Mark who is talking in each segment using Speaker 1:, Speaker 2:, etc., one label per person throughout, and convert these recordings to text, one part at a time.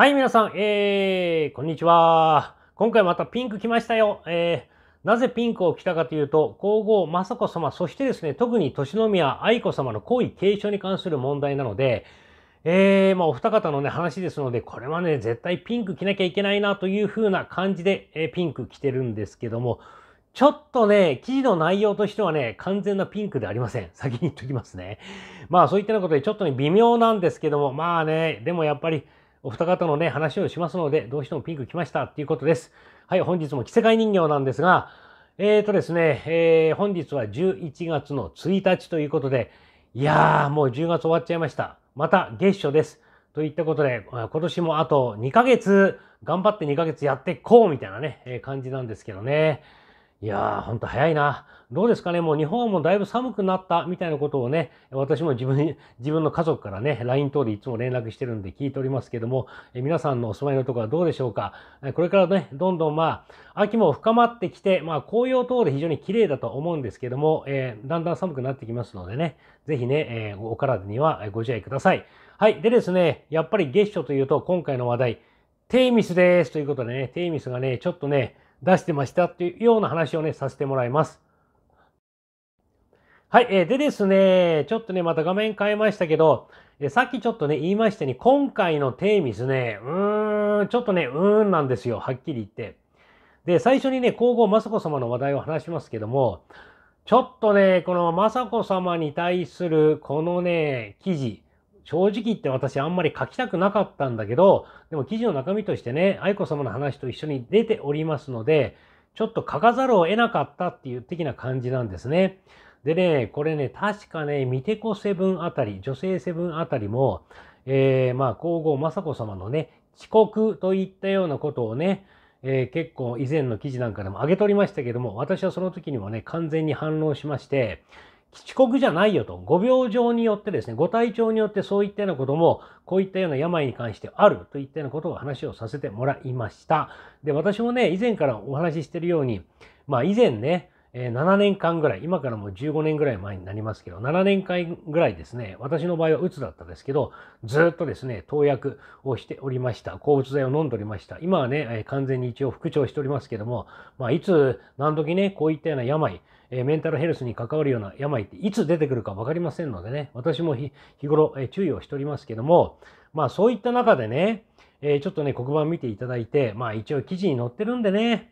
Speaker 1: はい、皆さん、えー、こんにちは。今回またピンク来ましたよ。えー、なぜピンクを着たかというと、皇后雅子様、そしてですね、特に年宮愛子様の皇位継承に関する問題なので、えー、まあ、お二方のね、話ですので、これはね、絶対ピンク着なきゃいけないなという風な感じで、えー、ピンク着てるんですけども、ちょっとね、記事の内容としてはね、完全なピンクではありません。先に言っときますね。まあ、そういったようなことで、ちょっとね、微妙なんですけども、まあね、でもやっぱり、お二方のね、話をしますので、どうしてもピンク来ましたっていうことです。はい、本日も着せ替え人形なんですが、えーとですね、えー、本日は11月の1日ということで、いやー、もう10月終わっちゃいました。また月初です。といったことで、今年もあと2ヶ月、頑張って2ヶ月やっていこうみたいなね、え感じなんですけどね。いやー、ほんと早いな。どうですかねもう日本はもうだいぶ寒くなったみたいなことをね、私も自分、自分の家族からね、LINE 等でいつも連絡してるんで聞いておりますけども、え皆さんのお住まいのところはどうでしょうかこれからね、どんどんまあ、秋も深まってきて、まあ、紅葉等で非常に綺麗だと思うんですけども、えー、だんだん寒くなってきますのでね、ぜひね、えー、お体にはご自愛ください。はい。でですね、やっぱり月初というと、今回の話題、テイミスです。ということでね、テイミスがね、ちょっとね、出してましたっていうような話をね、させてもらいます。はい、えー、でですね、ちょっとね、また画面変えましたけど、えさっきちょっとね、言いましたように、今回のテーミスね、うーん、ちょっとね、うーんなんですよ、はっきり言って。で、最初にね、皇后雅子様の話題を話しますけども、ちょっとね、この雅子様に対するこのね、記事、正直言って私あんまり書きたくなかったんだけど、でも記事の中身としてね、愛子様の話と一緒に出ておりますので、ちょっと書かざるを得なかったっていう的な感じなんですね。でね、これね、確かね、見てこセブンあたり、女性セブンあたりも、えー、まあ、皇后雅子様のね、遅刻といったようなことをね、えー、結構以前の記事なんかでも上げておりましたけども、私はその時にもね、完全に反論しまして、遅刻じゃないよと、ご病状によってですね、ご体調によってそういったようなことも、こういったような病に関してあるといったようなことを話をさせてもらいました。で、私もね、以前からお話ししてるように、まあ以前ね、7年間ぐらい、今からもう15年ぐらい前になりますけど、7年間ぐらいですね、私の場合はうつだったんですけど、ずっとですね、投薬をしておりました。抗うつ剤を飲んでおりました。今はね、完全に一応復調しておりますけども、まあ、いつ何時ね、こういったような病、えメンタルヘルスに関わるような病っていつ出てくるか分かりませんのでね、私も日頃、え注意をしておりますけども、まあそういった中でね、えちょっとね、黒板見ていただいて、まあ一応記事に載ってるんでね、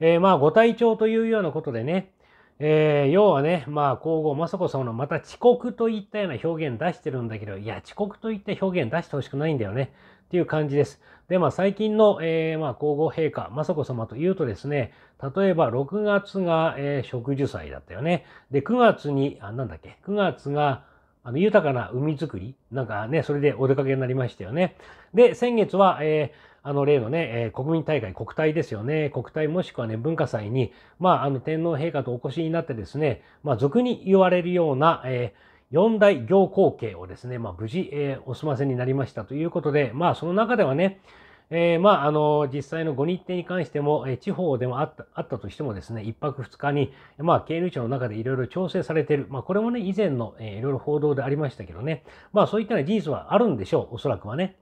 Speaker 1: えまあご体調というようなことでね、えー、要はね、まあ、皇后雅子さんのまた遅刻といったような表現出してるんだけど、いや、遅刻といった表現出してほしくないんだよね。っていう感じです。で、まあ、最近の、えー、まあ、皇后陛下、雅子様というとですね、例えば6月が、えー、植樹祭だったよね。で、9月に、あ、なんだっけ、9月が、あの、豊かな海づくりなんかね、それでお出かけになりましたよね。で、先月は、えー、あの、例のね、えー、国民大会、国体ですよね。国体もしくはね、文化祭に、まあ、あの、天皇陛下とお越しになってですね、まあ、俗に言われるような、えー四大行後継をですね、まあ、無事、えー、お済ませになりましたということで、まあ、その中ではね、えー、まあ、あの、実際のご日程に関しても、えー、地方でもあった、あったとしてもですね、1泊2日に、まあ、経理庁の中でいろいろ調整されている。まあ、これもね、以前の、えー、いろいろ報道でありましたけどね、まあ、そういった事実はあるんでしょう、おそらくはね。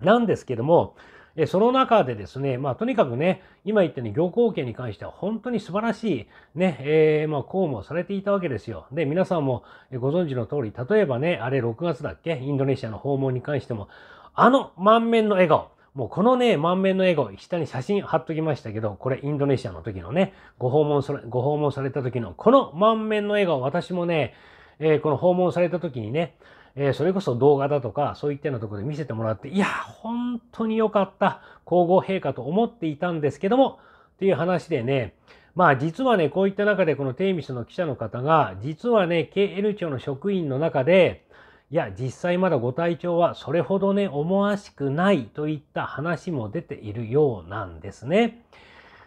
Speaker 1: なんですけども、えその中でですね、まあ、とにかくね、今言ったように行港献に関しては本当に素晴らしいね、えー、まあ、公務をされていたわけですよ。で、皆さんもご存知の通り、例えばね、あれ6月だっけインドネシアの訪問に関しても、あの満面の笑顔。もうこのね、満面の笑顔、下に写真貼っときましたけど、これインドネシアの時のね、ご訪問され、ご訪問された時の、この満面の笑顔、私もね、えー、この訪問された時にね、えー、それこそ動画だとか、そういったようなところで見せてもらって、いや、本当に良かった、皇后陛下と思っていたんですけども、っていう話でね、まあ実はね、こういった中でこのテイミスの記者の方が、実はね、KL 庁の職員の中で、いや、実際まだご体調はそれほどね、思わしくないといった話も出ているようなんですね。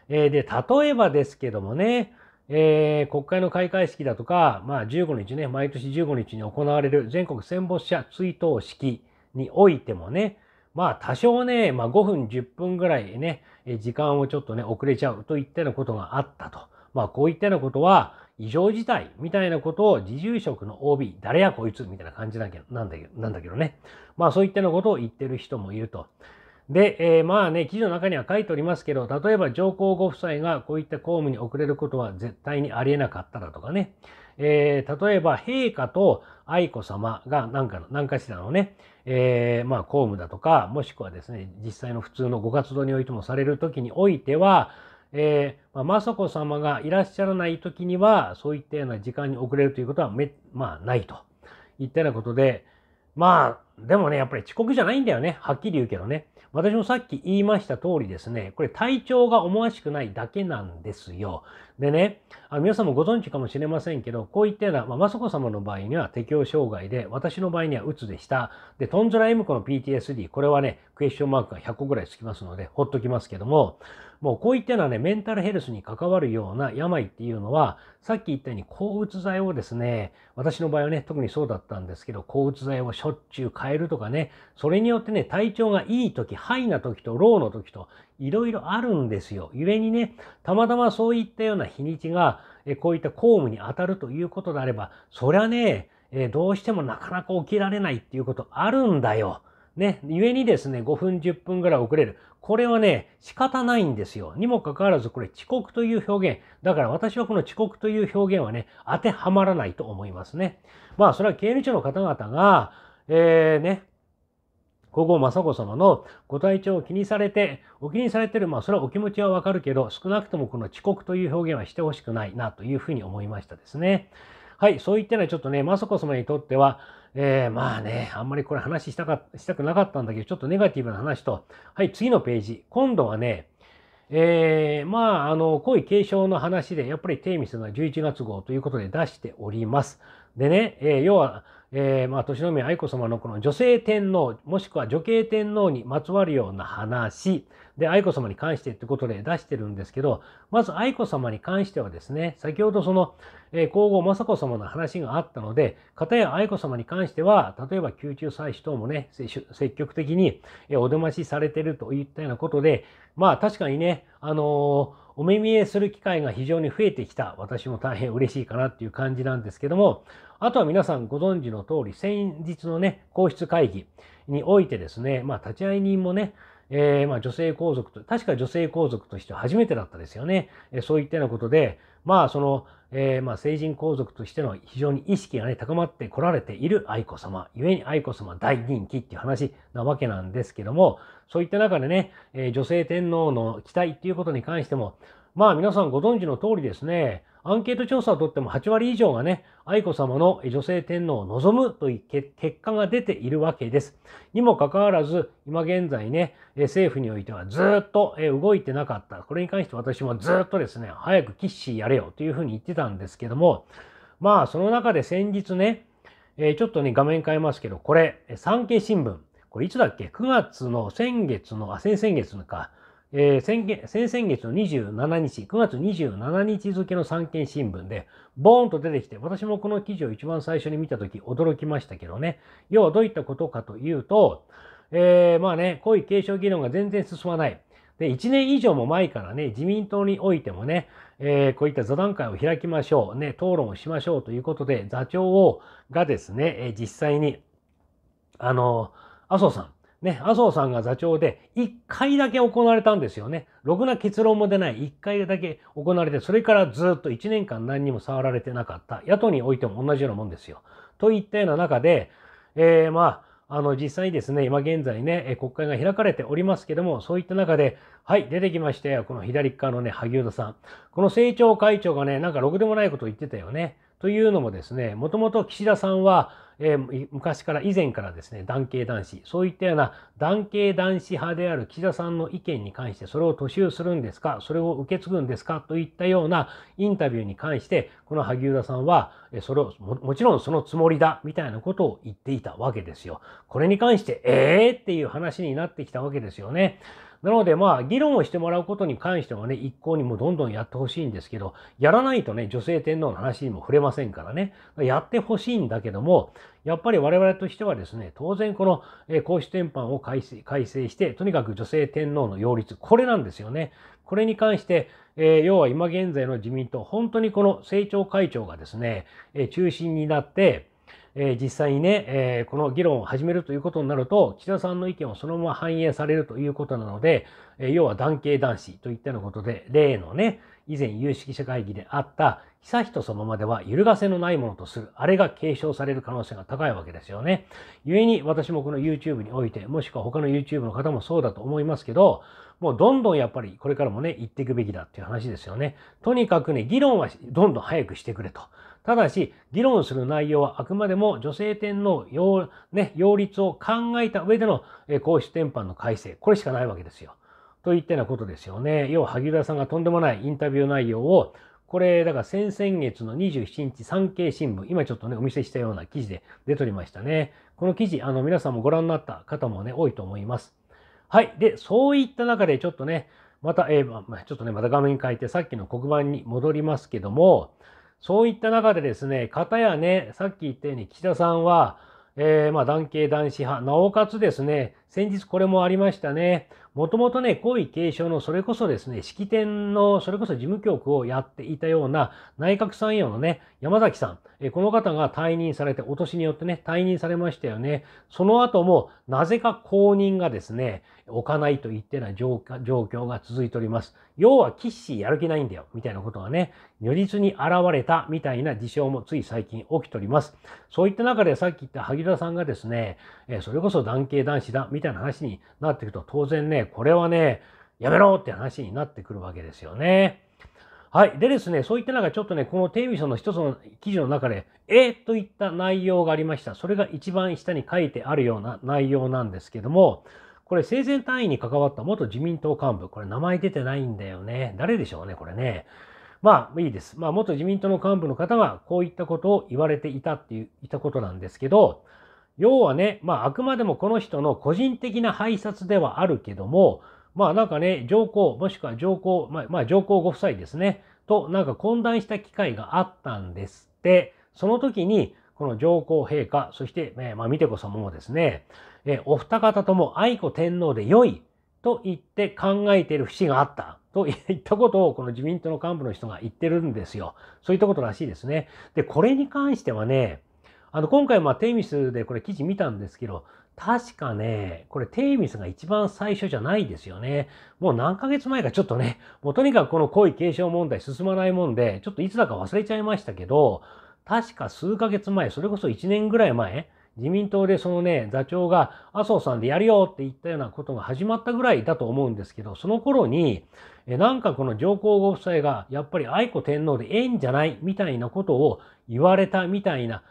Speaker 1: えー、で、例えばですけどもね、えー、国会の開会式だとか、まあ、15日ね、毎年15日に行われる全国戦没者追悼式においてもね、まあ多少ね、まあ、5分10分ぐらいね、時間をちょっとね、遅れちゃうといったようなことがあったと。まあこういったようなことは、異常事態みたいなことを自住職の OB、誰やこいつみたいな感じなんだけどなんだけどね。まあそういったようなことを言ってる人もいると。で、えー、まあね、記事の中には書いておりますけど、例えば上皇ご夫妻がこういった公務に遅れることは絶対にありえなかっただとかね、えー、例えば陛下と愛子さまが何か何かしらのね、えー、まあ、公務だとか、もしくはですね、実際の普通のご活動においてもされる時においては、えー、まあ、雅子さまがいらっしゃらない時には、そういったような時間に遅れるということはめ、まあ、ないといったようなことで、まあ、でもね、やっぱり遅刻じゃないんだよね。はっきり言うけどね。私もさっき言いました通りですね、これ体調が思わしくないだけなんですよ。でね、あ皆さんもご存知かもしれませんけど、こういったような、まあ、雅子様の場合には適応障害で、私の場合には鬱でした。で、トンズラ M 子の PTSD、これはね、クエスチョンマークが100個ぐらいつきますので、ほっときますけども、もうこういったようなね、メンタルヘルスに関わるような病っていうのは、さっき言ったように抗うつ剤をですね、私の場合はね、特にそうだったんですけど、抗うつ剤をしょっちゅう変えるとかね、それによってね、体調がいい時、ハイな時とローの時と、いろいろあるんですよ。ゆえにね、たまたまそういったような日にちが、えこういった公務に当たるということであれば、そりゃね、えどうしてもなかなか起きられないっていうことあるんだよ。ね、故にですね、5分、10分ぐらい遅れる。これはね、仕方ないんですよ。にもかかわらず、これ遅刻という表現。だから私はこの遅刻という表現はね、当てはまらないと思いますね。まあ、それは刑務所の方々が、えー、ね、皇后雅子様のご体調を気にされて、お気にされてる、まあそれはお気持ちはわかるけど、少なくともこの遅刻という表現はしてほしくないなというふうに思いましたですね。はい、そういったのはちょっとね、雅子様にとっては、えー、まあね、あんまりこれ話したかしたくなかったんだけど、ちょっとネガティブな話と、はい、次のページ。今度はね、えー、まあ、あの、恋継承の話で、やっぱりテイミスの11月号ということで出しております。でね、えー、要は、えー、まあ、年の宮愛子様のこの女性天皇、もしくは女系天皇にまつわるような話、で、愛子様に関してってことで出してるんですけど、まず愛子様に関してはですね、先ほどその、えー、皇后雅子様の話があったので、かたや愛子様に関しては、例えば宮中祭祀等もね、積極的にお出ましされてるといったようなことで、まあ確かにね、あのーお目見えする機会が非常に増えてきた私も大変嬉しいかなっていう感じなんですけどもあとは皆さんご存知の通り先日のね皇室会議においてですねまあ立会人もねえまあ女性皇族と確か女性皇族として初めてだったですよね、えそういったようなことでまあその、えー、まあ成人皇族としての非常に意識がね高まってこられている愛子さまゆえに愛子さま大人気っていう話なわけなんですけどもそういった中でね、えー、女性天皇の期待っていうことに関してもまあ皆さんご存知の通りですねアンケート調査をとっても8割以上がね、愛子様の女性天皇を望むという結果が出ているわけです。にもかかわらず、今現在ね、政府においてはずっと動いてなかった。これに関して私もずっとですね、早くキッシーやれよというふうに言ってたんですけども、まあその中で先日ね、えちょっとね、画面変えますけど、これ、産経新聞。これいつだっけ ?9 月の先月の、あ、先々月のか、えー、先先々月の27日、9月27日付の産経新聞で、ボーンと出てきて、私もこの記事を一番最初に見たとき驚きましたけどね。要はどういったことかというと、えー、まあね、皇位継承議論が全然進まない。で、1年以上も前からね、自民党においてもね、えー、こういった座談会を開きましょう、ね、討論をしましょうということで、座長を、がですね、え実際に、あの、麻生さん、ね、麻生さんが座長で1回だけ行われたんですよね。ろくな結論も出ない1回だけ行われて、それからずっと1年間何にも触られてなかった。野党においても同じようなもんですよ。といったような中で、えー、まあ、あの、実際にですね、今現在ね、国会が開かれておりますけども、そういった中で、はい、出てきましたよ。この左側のね、萩生田さん。この政調会長がね、なんかろくでもないことを言ってたよね。というのもですね、もともと岸田さんは、えー、昔から以前からですね男系男子そういったような男系男子派である岸田さんの意見に関してそれを突襲するんですかそれを受け継ぐんですかといったようなインタビューに関してこの萩生田さんはそれをもちろんそのつもりだみたいなことを言っていたわけですよ。これに関してえーっていう話になってきたわけですよね。なのでまあ議論をしてもらうことに関してはね一向にもどんどんやってほしいんですけどやらないとね女性天皇の話にも触れませんからねやってほしいんだけどもやっぱり我々としてはですね、当然この、え皇室典範を改正改正して、とにかく女性天皇の擁立、これなんですよね。これに関して、え要は今現在の自民党、本当にこの政調会長がですね、え中心になって、えー、実際にね、えー、この議論を始めるということになると、岸田さんの意見をそのまま反映されるということなので、えー、要は男系男子といったようなことで、例のね、以前有識者会議であった悠仁さままでは揺るがせのないものとする、あれが継承される可能性が高いわけですよね。故に私もこの YouTube において、もしくは他の YouTube の方もそうだと思いますけど、もうどんどんやっぱりこれからもね、言っていくべきだっていう話ですよね。とにかくね、議論はどんどん早くしてくれと。ただし、議論する内容はあくまでも女性天皇擁,、ね、擁立を考えた上での皇室典範の改正、これしかないわけですよ。といったようなことですよね。要は萩生田さんがとんでもないインタビュー内容を、これ、だから先々月の27日、産経新聞、今ちょっとね、お見せしたような記事で出ておりましたね。この記事、あの、皆さんもご覧になった方もね、多いと思います。はい。で、そういった中でちょっとね、また、えー、ちょっとね、また画面変えて、さっきの黒板に戻りますけども、そういった中でですね、かたやね、さっき言ったように岸田さんは、えー、まあ、男系男子派、なおかつですね、先日これもありましたね。もともとね、皇位継承のそれこそですね、式典のそれこそ事務局をやっていたような内閣参与のね、山崎さん、えこの方が退任されて、お年によってね、退任されましたよね。その後も、なぜか公認がですね、置かないといったような状況が続いております。要は、キッシーやる気ないんだよ、みたいなことがね、如実に現れたみたいな事象もつい最近起きております。そういった中でさっき言った萩田さんがですね、えそれこそ男系男子だ、みみたいな話になってくると、当然ね、これはね、やめろって話になってくるわけですよね。はい。でですね、そういった中、ちょっとね、このテレビシンの一つの記事の中で、えー、といった内容がありました。それが一番下に書いてあるような内容なんですけども、これ生前単位に関わった元自民党幹部、これ名前出てないんだよね。誰でしょうね、これね。まあいいです。まあ元自民党の幹部の方がこういったことを言われていたっていう、いたことなんですけど、要はね、まあ、あくまでもこの人の個人的な拝察ではあるけども、まあなんかね、上皇、もしくは上皇、まあ、まあ、上皇ご夫妻ですね、となんか懇談した機会があったんですって、その時に、この上皇陛下、そして、えまあ、美手子様もですね、えお二方とも愛子天皇で良いと言って考えている節があった。と 言ったことをこの自民党の幹部の人が言ってるんですよ。そういったことらしいですね。で、これに関してはね、あの、今回、まあ、テイミスでこれ記事見たんですけど、確かね、これテイミスが一番最初じゃないですよね。もう何ヶ月前かちょっとね、もうとにかくこの恋継承問題進まないもんで、ちょっといつだか忘れちゃいましたけど、確か数ヶ月前、それこそ1年ぐらい前、自民党でそのね、座長が麻生さんでやるよって言ったようなことが始まったぐらいだと思うんですけど、その頃に、えなんかこの上皇ご夫妻がやっぱり愛子天皇でええんじゃないみたいなことを言われたみたいな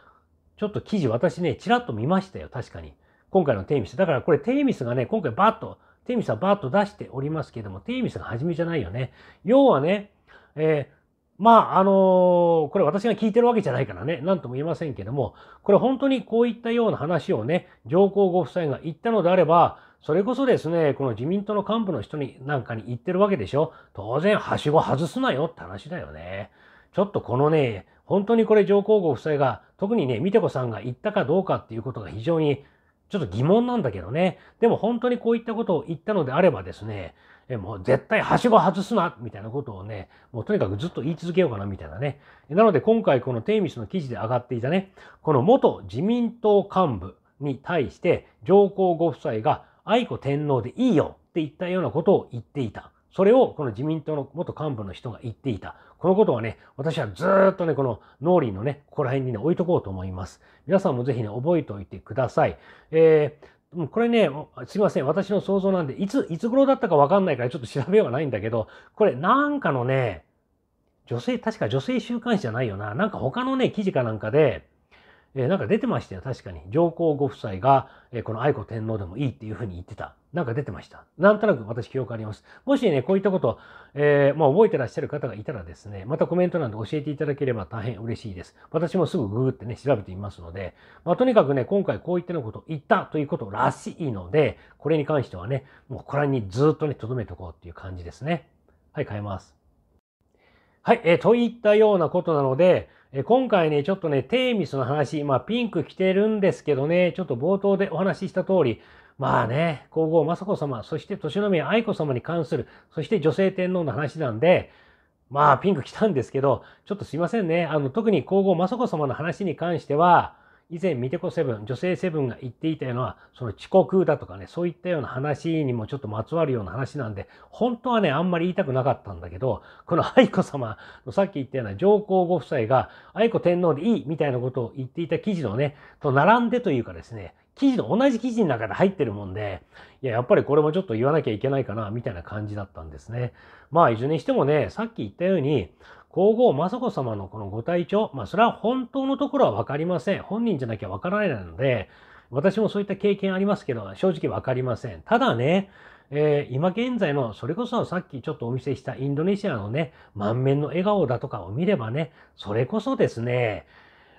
Speaker 1: ちょっと記事私ね、ちらっと見ましたよ、確かに。今回のテイミス。だからこれテイミスがね、今回バッと、テイミスはバッと出しておりますけども、テイミスが初めじゃないよね。要はね、えー、まあ、あのー、これ私が聞いてるわけじゃないからね、なんとも言えませんけども、これ本当にこういったような話をね、上皇ご夫妻が言ったのであれば、それこそですね、この自民党の幹部の人になんかに言ってるわけでしょ。当然、はしご外すなよって話だよね。ちょっとこのね、本当にこれ上皇后夫妻が、特にね、美て子さんが言ったかどうかっていうことが非常にちょっと疑問なんだけどね。でも本当にこういったことを言ったのであればですね、えもう絶対はしご外すなみたいなことをね、もうとにかくずっと言い続けようかなみたいなね。なので今回このテイミスの記事で上がっていたね、この元自民党幹部に対して上皇ご夫妻が愛子天皇でいいよって言ったようなことを言っていた。それをこの自民党の元幹部の人が言っていた。このことはね、私はずっとね、この脳裏のね、ここら辺にね、置いとこうと思います。皆さんもぜひね、覚えておいてください。えーこれね、すいません。私の想像なんで、いつ、いつ頃だったかわかんないからちょっと調べようがないんだけど、これなんかのね、女性、確か女性週刊誌じゃないよな。なんか他のね、記事かなんかで、えー、なんか出てましたよ、確かに。上皇ご夫妻が、えー、この愛子天皇でもいいっていうふうに言ってた。なんか出てました。なんとなく私記憶あります。もしね、こういったこと、えー、まあ、覚えてらっしゃる方がいたらですね、またコメント欄で教えていただければ大変嬉しいです。私もすぐググってね、調べてみますので、まあ、とにかくね、今回こういったようなこと言ったということらしいので、これに関してはね、もうこれにずっとね、留めておこうっていう感じですね。はい、変えます。はい、えといったようなことなので、え今回ね、ちょっとね、テーミスの話、まあピンク着てるんですけどね、ちょっと冒頭でお話しした通り、まあね、皇后雅子様、そして年宮愛子様に関する、そして女性天皇の話なんで、まあピンク着たんですけど、ちょっとすいませんね。あの、特に皇后雅子様の話に関しては、以前ミテコセブン女性セブンが言っていたようなその遅刻だとかねそういったような話にもちょっとまつわるような話なんで本当はねあんまり言いたくなかったんだけどこの愛子様のさっき言ったような上皇ご夫妻が愛子天皇でいいみたいなことを言っていた記事のねと並んでというかですね記事の同じ記事の中で入ってるもんでいややっぱりこれもちょっと言わなきゃいけないかなみたいな感じだったんですね。まあいずれにしてもねさっき言ったように皇后雅子様のこのご体調、まあ、それは本当のところは分かりません。本人じゃなきゃ分からないので、私もそういった経験ありますけど、正直分かりません。ただね、えー、今現在の、それこそさっきちょっとお見せしたインドネシアのね、満面の笑顔だとかを見ればね、それこそですね、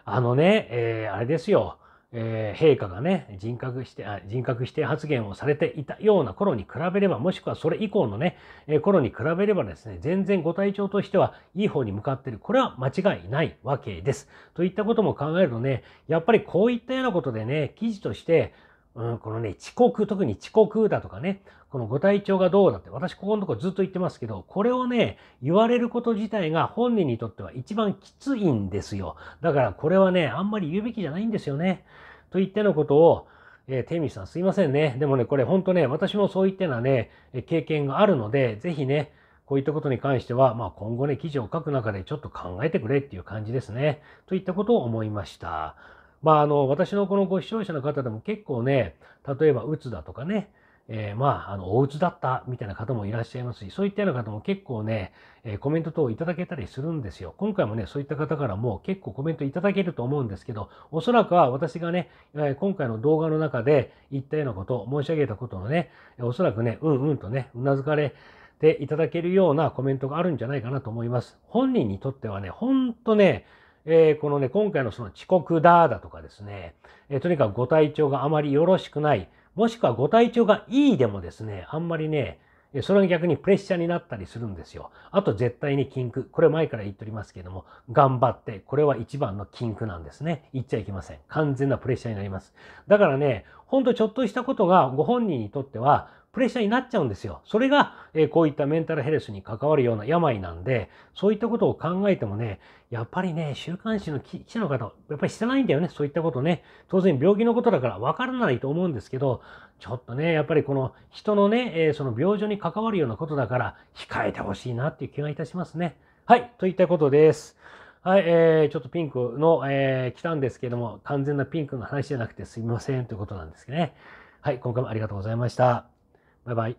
Speaker 1: あのね、えー、あれですよ、えー、陛下がね人格してあ人格否定発言をされていたような頃に比べればもしくはそれ以降のね、えー、頃に比べればですね全然ご体調としてはいい方に向かってるこれは間違いないわけです。といったことも考えるとねやっぱりこういったようなことでね記事としてうん、このね、遅刻、特に遅刻だとかね、このご体調がどうだって、私ここのとこずっと言ってますけど、これをね、言われること自体が本人にとっては一番きついんですよ。だからこれはね、あんまり言うべきじゃないんですよね。と言ってのことを、えー、テミさんすいませんね。でもね、これ本当ね、私もそういったようなね、経験があるので、ぜひね、こういったことに関しては、まあ、今後ね、記事を書く中でちょっと考えてくれっていう感じですね。といったことを思いました。まあ、あの私のこのご視聴者の方でも結構ね例えばうつだとかねえー、まあ、あの、おつだったみたいな方もいらっしゃいますし、そういったような方も結構ね、えー、コメント等いただけたりするんですよ。今回もね、そういった方からも結構コメントいただけると思うんですけど、おそらくは私がね、え今回の動画の中で言ったようなこと、申し上げたことのね、おそらくね、うんうんとね、うなずかれ、ていただけるようなコメントがあるんじゃないかなと思います。本人にとってはね、ほんとね、えー、このね、今回のその遅刻だだとかですね、えー、とにかくご体調があまりよろしくない、もしくはご体調がいいでもですね、あんまりね、それが逆にプレッシャーになったりするんですよ。あと絶対に禁句。これ前から言っておりますけれども、頑張って。これは一番の禁句なんですね。言っちゃいけません。完全なプレッシャーになります。だからね、ほんとちょっとしたことがご本人にとっては、プレッシャーになっちゃうんですよ。それが、えこういったメンタルヘルスに関わるような病なんで、そういったことを考えてもね、やっぱりね、週刊誌の記者の方、やっぱりしてないんだよね、そういったことね。当然病気のことだから分からないと思うんですけど、ちょっとね、やっぱりこの人のね、えその病状に関わるようなことだから、控えてほしいなっていう気がいたしますね。はい、といったことです。はい、えー、ちょっとピンクの、えー、来たんですけども、完全なピンクの話じゃなくてすみませんということなんですけどね。はい、今回もありがとうございました。拜拜。